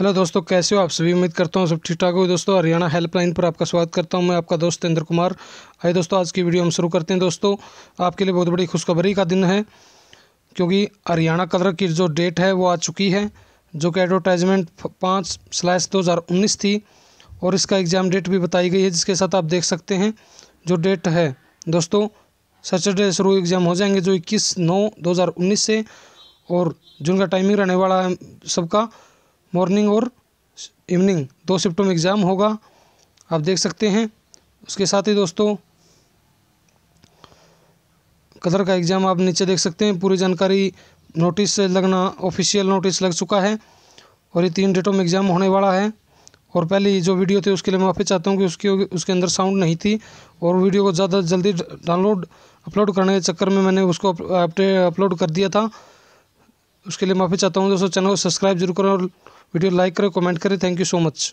hello दोस्तों कैसे हो आप सभी उम्मीद करता हूँ सब ठीक ठाक हो दोस्तों हरियाणा हेल्पलाइन पर आपका स्वागत करता हूँ मैं आपका दोस्त इंद्र कुमार आइए दोस्तों आज की वीडियो हम शुरू करते हैं दोस्तों आपके लिए बहुत बड़ी खुशखबरी का दिन है क्योंकि हरियाणा कलर की जो डेट है वो आ चुकी है जो कि एडवर्टाइजमेंट पाँच स्लैश दो हज़ार उन्नीस थी और इसका एग्ज़ाम डेट भी बताई गई है जिसके साथ आप देख सकते हैं जो डेट है दोस्तों सैटरडे शुरू एग्ज़ाम हो जाएंगे जो इक्कीस नौ दो हज़ार उन्नीस से और जिनका टाइमिंग रहने वाला है सबका मॉर्निंग और इवनिंग दो शिफ्टों में एग्ज़ाम होगा आप देख सकते हैं उसके साथ ही दोस्तों कदर का एग्ज़ाम आप नीचे देख सकते हैं पूरी जानकारी नोटिस लगना ऑफिशियल नोटिस लग चुका है और ये तीन डेटों में एग्ज़ाम होने वाला है और पहले जो वीडियो थी उसके लिए माफ़ी चाहता हूँ कि उसकी उसके अंदर साउंड नहीं थी और वीडियो को ज़्यादा जल्दी डाउनलोड अपलोड करने के चक्कर में मैंने उसको अपडेट अपलोड कर दिया था उसके लिए माफ़ी चाहता हूँ दोस्तों चैनल को सब्सक्राइब जरूर करें और वीडियो लाइक करें कमेंट करें थैंक यू सो मच